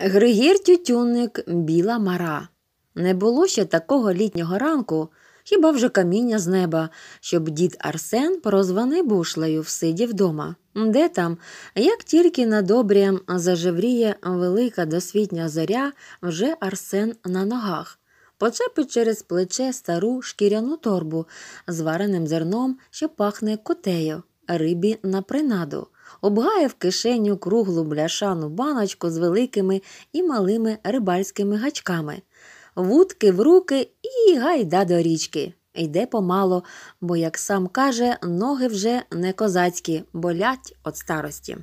Григір Тютюнник Біла мара. Не було ще такого літнього ранку, хіба вже каміння з неба, щоб дід Арсен прозваний бушлею всидів вдома. Де там, як тільки на добрі зажевріє велика досвітня зоря, вже Арсен на ногах, почепить через плече стару шкіряну торбу з вареним зерном, що пахне котею, рибі на принаду обгаяв кишеню круглу бляшану баночку з великими і малими рибальськими гачками, вудки в руки і гайда до річки. Йде помало, бо, як сам каже, ноги вже не козацькі, болять від старості.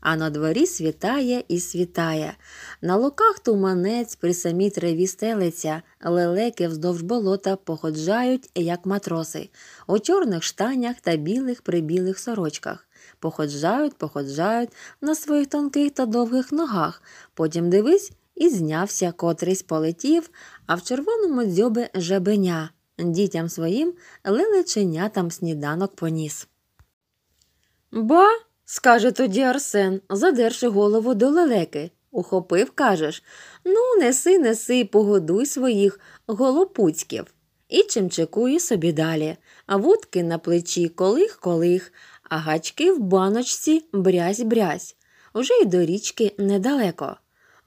А на дворі світає і світає. На луках туманець при самій траві стелиться, лелеки вздовж болота походжають, як матроси, у чорних штанях та білих прибілих сорочках походжають, походжають на своїх тонких та довгих ногах. Потім дивись і знявся, котрийсь полетів, а в червоному дзьобе жебеня. Дітям своїм лелеченятам сніданок поніс. Ба, скаже тоді Арсен, задерши голову до лелеки. Ухопив, кажеш ну, неси, неси, погодуй своїх голопуцьків. І чимчикує собі далі, вудки на плечі колих-колих, а гачки в баночці брязь-брязь, уже й до річки недалеко.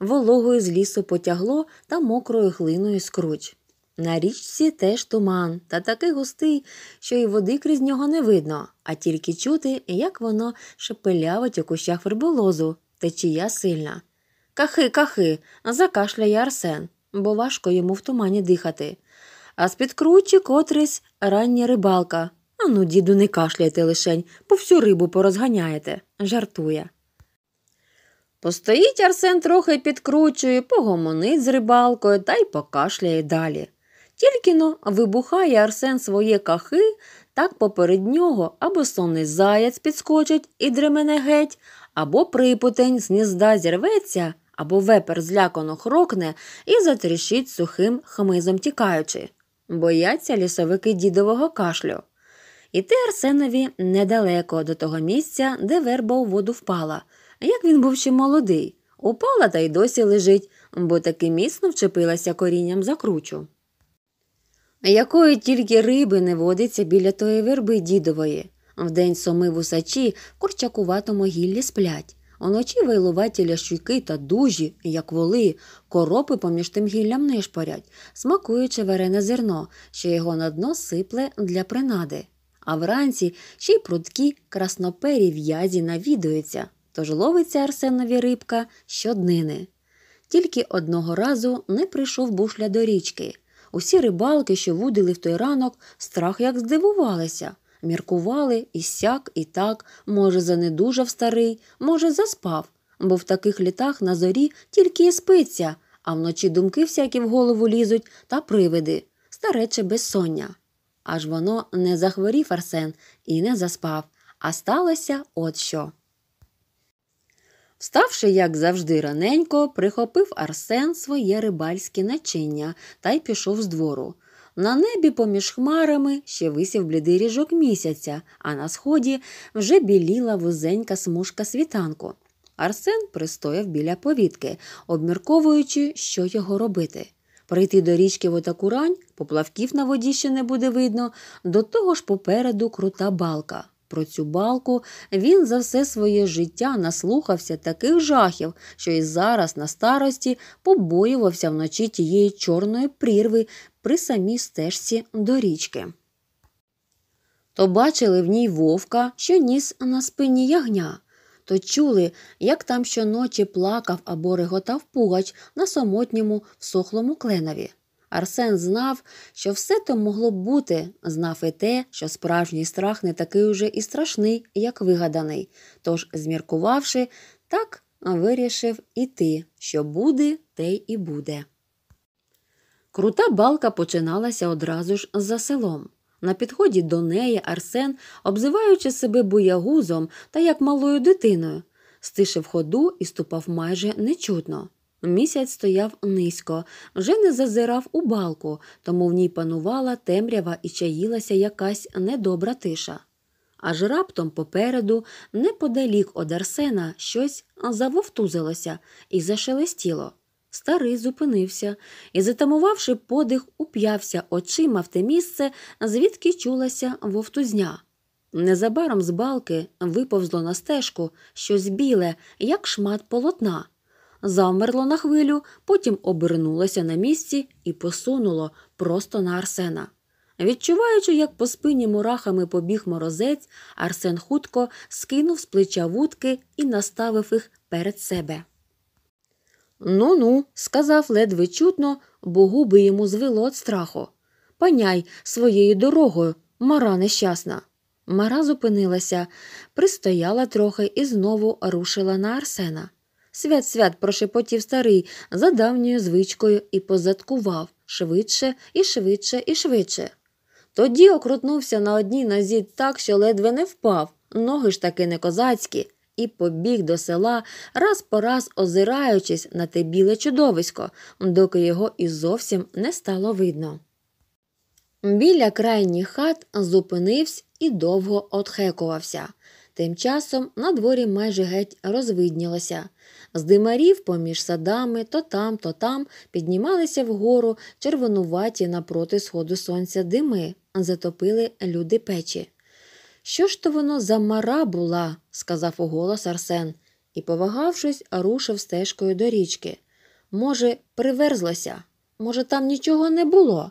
Вологою з лісу потягло та мокрою глиною скруч. На річці теж туман, та такий густий, що й води крізь нього не видно, а тільки чути, як воно шепелявить у кущах верболозу, течія сильна. Кахи, кахи, закашляє Арсен, бо важко йому в тумані дихати. А з під кручі котрись рання рибалка. Ану, діду, не кашляйте лишень, по всю рибу порозганяєте, жартує. Постоїть Арсен трохи підкручує, погомонить з рибалкою та й покашляє далі. Тільки но вибухає Арсен своє кахи, так поперед нього або сонний заяць підскочить і дремене геть, або припутень з гнізда зірветься, або вепер злякано хрокне і затріщить сухим хмизом тікаючи. Бояться лісовики дідового кашлю. Іти Арсенові недалеко до того місця, де верба у воду впала. Як він був ще молодий, упала та й досі лежить, бо таки міцно вчепилася корінням за кручу. Якої тільки риби не водиться біля тої верби дідової. Вдень соми вусачі в курчакуватому гіллі сплять, уночі вайлуваті лящуйки та дужі, як воли, коропи поміж тим гіллям нишпорять, смакуючи варене зерно, що його на дно сипле для принади а вранці ще й прудкі краснопері в'язі навідуються, тож ловиться Арсенові рибка щоднини. Тільки одного разу не прийшов бушля до річки. Усі рибалки, що вудили в той ранок, страх як здивувалися, міркували і сяк, і так, може, занедужав старий, може, заспав, бо в таких літах на зорі тільки і спиться, а вночі думки всякі в голову лізуть та привиди, старече безсоння аж воно не захворів Арсен і не заспав, а сталося от що. Вставши, як завжди, раненько, прихопив Арсен своє рибальське начиння та й пішов з двору. На небі поміж хмарами ще висів блідий ріжок місяця, а на сході вже біліла вузенька смужка світанку. Арсен пристояв біля повітки, обмірковуючи, що його робити. Прийти до річки в отаку рань, поплавків на воді ще не буде видно, до того ж попереду крута балка. Про цю балку він за все своє життя наслухався таких жахів, що і зараз на старості побоювався вночі тієї чорної прірви при самій стежці до річки. То бачили в ній вовка, що ніс на спині ягня то чули, як там щоночі плакав або реготав пугач на самотньому всохлому кленові. Арсен знав, що все то могло б бути, знав і те, що справжній страх не такий уже і страшний, як вигаданий. Тож, зміркувавши, так вирішив іти, що буде, те й і буде. Крута балка починалася одразу ж за селом. На підході до неї Арсен, обзиваючи себе боягузом та як малою дитиною, стишив ходу і ступав майже нечутно. Місяць стояв низько, вже не зазирав у балку, тому в ній панувала темрява і чаїлася якась недобра тиша. Аж раптом попереду, неподалік од Арсена, щось завовтузилося і зашелестіло. Старий зупинився і, затамувавши подих, уп'явся очима в те місце, звідки чулася вовтузня. Незабаром з балки виповзло на стежку щось біле, як шмат полотна. Замерло на хвилю, потім обернулося на місці і посунуло просто на Арсена. Відчуваючи, як по спині мурахами побіг морозець, Арсен хутко скинув з плеча вудки і наставив їх перед себе. Ну ну, сказав ледве чутно, бо губи йому звело від страху. Паняй своєю дорогою, мара нещасна. Мара зупинилася, пристояла трохи і знову рушила на Арсена. Свят свят прошепотів старий за давньою звичкою і позадкував швидше і швидше і швидше. Тоді окрутнувся на одній нозі так, що ледве не впав, ноги ж таки не козацькі і побіг до села, раз по раз озираючись на те біле чудовисько, доки його і зовсім не стало видно. Біля крайніх хат зупинився і довго отхекувався. Тим часом на дворі майже геть розвиднілося. З димарів поміж садами то там, то там піднімалися вгору червонуваті напроти сходу сонця дими, затопили люди печі. Що ж то воно за мара була, сказав уголос Арсен і, повагавшись, рушив стежкою до річки. Може, приверзлася? може, там нічого не було.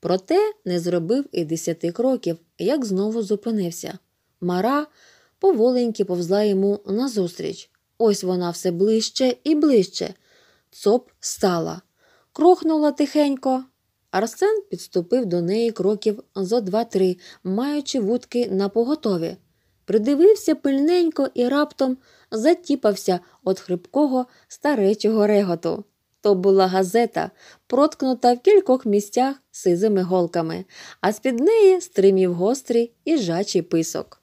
Проте не зробив і десяти кроків, як знову зупинився. Мара поволеньки повзла йому назустріч. Ось вона все ближче і ближче. Цоп стала. Крохнула тихенько, Арсен підступив до неї кроків зо два-три, маючи вудки на поготові. Придивився пильненько і раптом затіпався від хрипкого старечого реготу. То була газета, проткнута в кількох місцях сизими голками, а з під неї стримів гострий і жачий писок.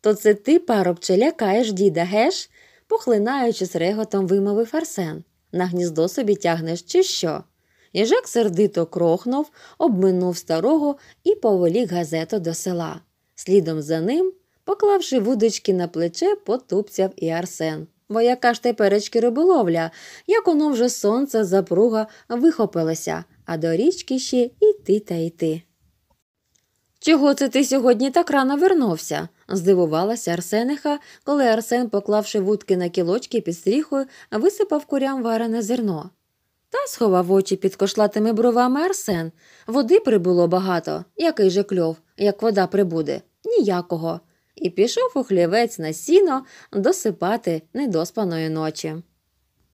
То це ти, парубче, лякаєш діда, геш? похлинаючись реготом, вимовив Арсен. На гніздо собі тягнеш, чи що? Їжак сердито крохнув, обминув старого і поволік газету до села. Слідом за ним, поклавши вудочки на плече, потупцяв і Арсен. Бо яка ж теперечки риболовля, як воно вже сонце запруга вихопилося, а до річки ще йти та йти. Чого це ти сьогодні так рано вернувся? здивувалася Арсениха, коли Арсен, поклавши вудки на кілочки під стріхою, висипав курям варене зерно. Та сховав очі під кошлатими бровами Арсен. Води прибуло багато, який же кльов, як вода прибуде, ніякого. І пішов у хлівець на сіно досипати недоспаної ночі.